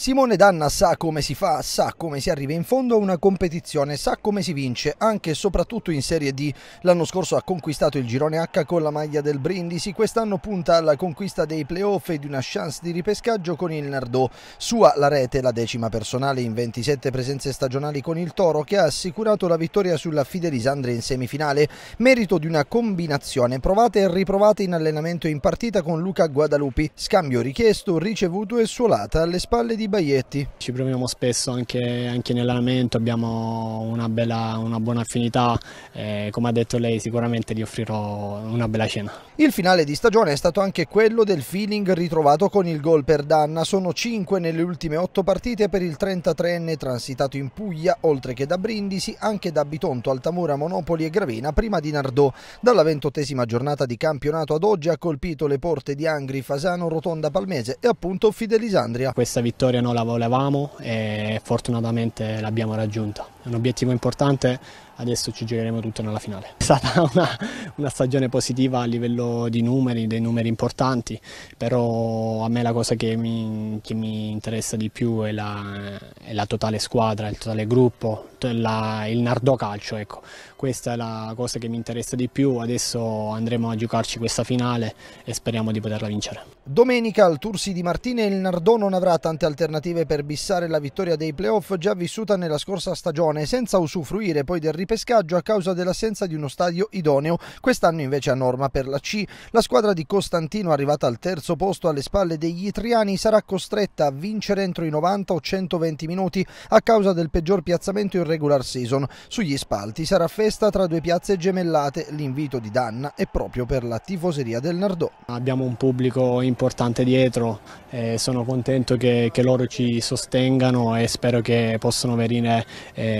Simone Danna sa come si fa, sa come si arriva in fondo a una competizione, sa come si vince, anche e soprattutto in Serie D. L'anno scorso ha conquistato il girone H con la maglia del Brindisi, quest'anno punta alla conquista dei playoff e di una chance di ripescaggio con il Nardò. Sua la rete, la decima personale in 27 presenze stagionali con il Toro, che ha assicurato la vittoria sulla Fidelisandre in semifinale, merito di una combinazione provata e riprovata in allenamento in partita con Luca Guadalupi, scambio richiesto, ricevuto e suolata alle spalle di Baietti. Ci proviamo spesso anche, anche nell'allenamento, abbiamo una, bella, una buona affinità, eh, come ha detto lei sicuramente gli offrirò una bella cena. Il finale di stagione è stato anche quello del feeling ritrovato con il gol per Danna, sono 5 nelle ultime 8 partite per il 33enne transitato in Puglia, oltre che da Brindisi, anche da Bitonto, Altamura, Monopoli e Gravina, prima di Nardò. Dalla ventottesima giornata di campionato ad oggi ha colpito le porte di Angri, Fasano, Rotonda Palmese e appunto Fidelisandria. Questa vittoria noi la volevamo e fortunatamente l'abbiamo raggiunta è un obiettivo importante, adesso ci gireremo tutto nella finale. È stata una, una, stagione positiva a livello di numeri, dei numeri importanti, però a me la cosa che mi, che mi interessa di più è la, è la, totale squadra, il totale gruppo, la, il Nardò calcio, ecco. questa è la cosa che mi interessa di più, adesso andremo a giocarci questa finale e speriamo di poterla vincere. Domenica al Tursi di Martine il Nardò non avrà tante alternative per bissare la vittoria dei playoff già vissuta nella scorsa stagione Crotone senza usufruire poi del ripescaggio a causa dell'assenza di uno stadio idoneo, quest'anno invece a norma per la C. La squadra di Costantino arrivata al terzo posto alle spalle degli Itriani sarà costretta a vincere entro i 90 o 120 minuti a causa del peggior piazzamento in regular season. Sugli spalti sarà festa tra due piazze gemellate, l'invito di Danna è proprio per la tifoseria del Nardò. Abbiamo un pubblico importante dietro, eh, sono contento che, che, loro ci sostengano e spero che possano venire eh,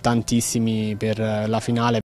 tantissimi per la finale.